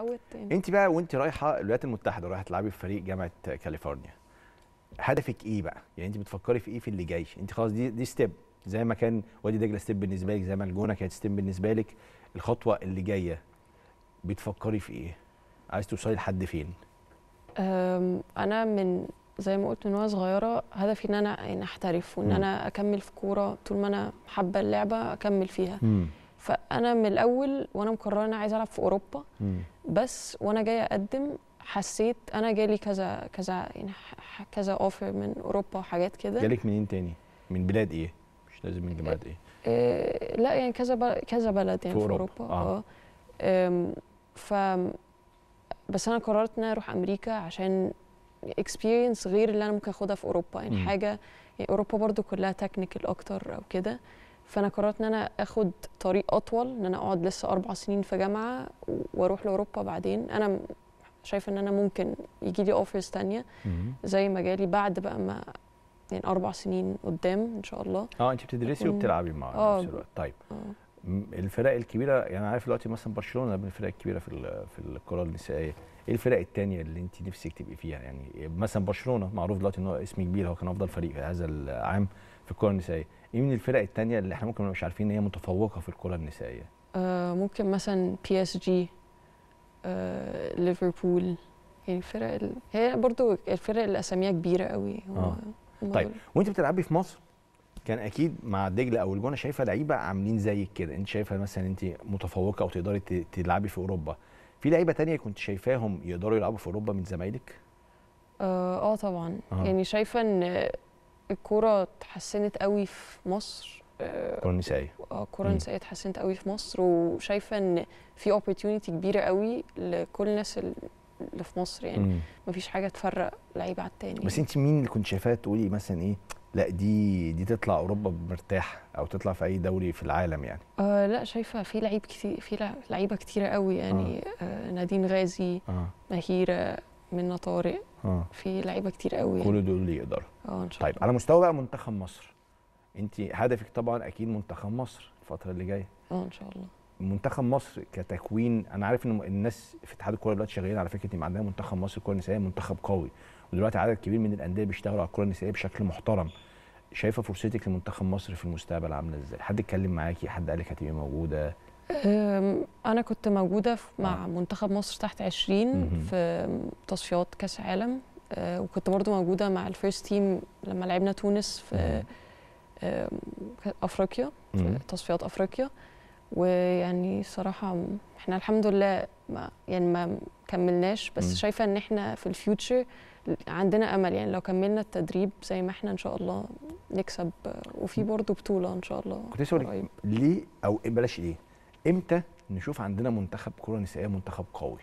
اتعودت يعني. انت بقى وانت رايحه الولايات المتحده رايحه تلعبي في فريق جامعه كاليفورنيا هدفك ايه بقى يعني انت بتفكري في ايه في اللي جاي انت خلاص دي دي ستيب زي ما كان وادي دجله ستيب بالنسبه لك زي ما الجونه كانت ستيب بالنسبه لك الخطوه اللي جايه بتفكري في ايه عايز توصلي لحد فين انا من زي ما قلت من وانا صغيره هدفي ان انا يعني احترف وان م. انا اكمل في كوره طول ما انا حابه اللعبه اكمل فيها م. فانا من الاول وانا مقرره انا عايزه العب في اوروبا مم. بس وانا جايه اقدم حسيت انا جالي كذا كذا يعني كذا اوفر من اوروبا وحاجات كده جالك منين تاني من بلاد ايه مش لازم من جامعات آه، ايه إيه لا يعني كذا كذا بلد يعني في اوروبا, في أوروبا. اه, آه. ف بس انا قررت ان انا اروح امريكا عشان اكسبيرينس غير اللي انا ممكن اخدها في اوروبا يعني م. حاجه يعني اوروبا برضو كلها تكنيكال اكتر او كده فانا قررت ان انا اخد طريق اطول ان انا اقعد لسه اربع سنين في جامعه واروح لاوروبا بعدين انا شايفه ان انا ممكن يجي لي اوفرز تانية زي ما جالي بعد بقى ما يعني اربع سنين قدام ان شاء الله اه انت بتدرسي وبتلعبي مع اه طيب أوه. الفرق الكبيره يعني عارف دلوقتي مثلا برشلونه من الفرق الكبيره في في الكره النسائيه ايه الفرق الثانيه اللي انت نفسك تبقي فيها يعني مثلا برشلونه معروف دلوقتي ان هو اسم كبير هو كان افضل فريق في هذا العام في الكره النسائيه ايه من الفرق الثانيه اللي احنا ممكن مش عارفين ان هي متفوقه في الكره النسائيه آه ممكن مثلا بي اس جي آه ليفربول يعني الفرق ال... هي برضو الفرق اللي اساميها كبيره قوي آه. طيب وانت بتلعبي في مصر كان اكيد مع دجله او الجونه شايفه لعيبه عاملين زيك كده انت شايفه مثلا انت متفوقه او تقدري تلعبي في اوروبا في لعيبه تانية كنت شايفاهم يقدروا يلعبوا في اوروبا من زمايلك اه, آه طبعا آه. يعني شايفه ان الكوره اتحسنت قوي في مصر الكره النسائيه اه الكوره النسائيه آه، اتحسنت قوي في مصر وشايفه ان في اوبورتيونيتي كبيره قوي لكل الناس اللي في مصر يعني مم. مفيش حاجه تفرق لعيبة على التاني بس انت مين اللي كنت شايفاه تقولي مثلا ايه لا دي دي تطلع اوروبا مرتاح او تطلع في اي دوري في العالم يعني آه لا شايفه في لعيب كتير في لعيبه كتيره قوي يعني آه. آه نادين غازي آه. مهيره منى طارق آه. في لعيبه كتير قوي يعني. كل دول يقدروا اه ان شاء طيب، الله طيب على مستوى بقى منتخب مصر انت هدفك طبعا اكيد منتخب مصر الفتره اللي جايه اه ان شاء الله منتخب مصر كتكوين انا عارف ان الناس في اتحاد الكوره دلوقتي شغالين على فكره ان عندنا منتخب مصر الكره النسائيه منتخب قوي ودلوقتي عدد كبير من الانديه بيشتغلوا على الكره النسائيه بشكل محترم شايفه فرصتك لمنتخب مصر في المستقبل عامله ازاي حد اتكلم معاكي حد قال لك هتبقي موجوده انا كنت موجوده مع آه. منتخب مصر تحت 20 في تصفيات كاس عالم أه، وكنت برضو موجوده مع الفيرست تيم لما لعبنا تونس في افريقيا في تصفيات افريقيا ويعني صراحة احنا الحمد لله ما يعني ما كملناش بس م. شايفة ان احنا في الفيوتشر عندنا امل يعني لو كملنا التدريب زي ما احنا ان شاء الله نكسب وفي برضه بطولة ان شاء الله كنت لسه ليه او بلاش ايه امتى نشوف عندنا منتخب كرة نسائية منتخب قوي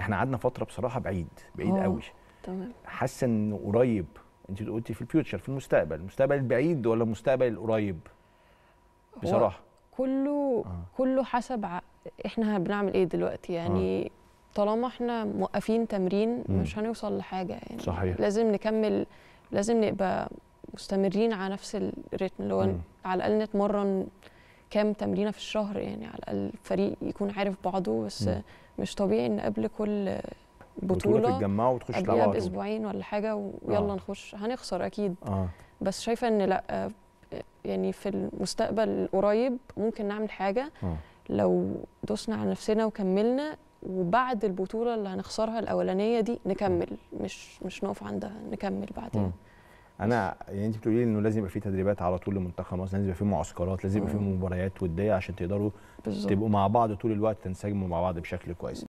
احنا قعدنا فترة بصراحة بعيد بعيد أوه. قوي تمام حاسة انه قريب انت قلتي في الفيوتشر في المستقبل المستقبل البعيد ولا المستقبل القريب بصراحة كله آه. كله حسب ع... احنا بنعمل ايه دلوقتي آه. يعني آه. طالما احنا موقفين تمرين مم. مش هنوصل لحاجه يعني صحيح. لازم نكمل لازم نبقى مستمرين على نفس الريتم اللي هو على الاقل نتمرن كام تمرينه في الشهر يعني على الاقل الفريق يكون عارف بعضه بس مم. مش طبيعي ان قبل كل بطوله تتجمعوا وتخشوا تلعبوا باسبوعين ولا حاجه ويلا آه. نخش هنخسر اكيد آه. بس شايفه ان لا يعني في المستقبل القريب ممكن نعمل حاجه آه. لو دوسنا على نفسنا وكملنا وبعد البطوله اللي هنخسرها الاولانيه دي نكمل مش مش نقف عندها نكمل بعدين انا يعني انت بتقولي انه لازم يبقى في تدريبات على طول لمنتخب مصر لازم يبقى في معسكرات لازم يبقى في مباريات وديه عشان تقدروا بالزبط. تبقوا مع بعض طول الوقت تنسجموا مع بعض بشكل كويس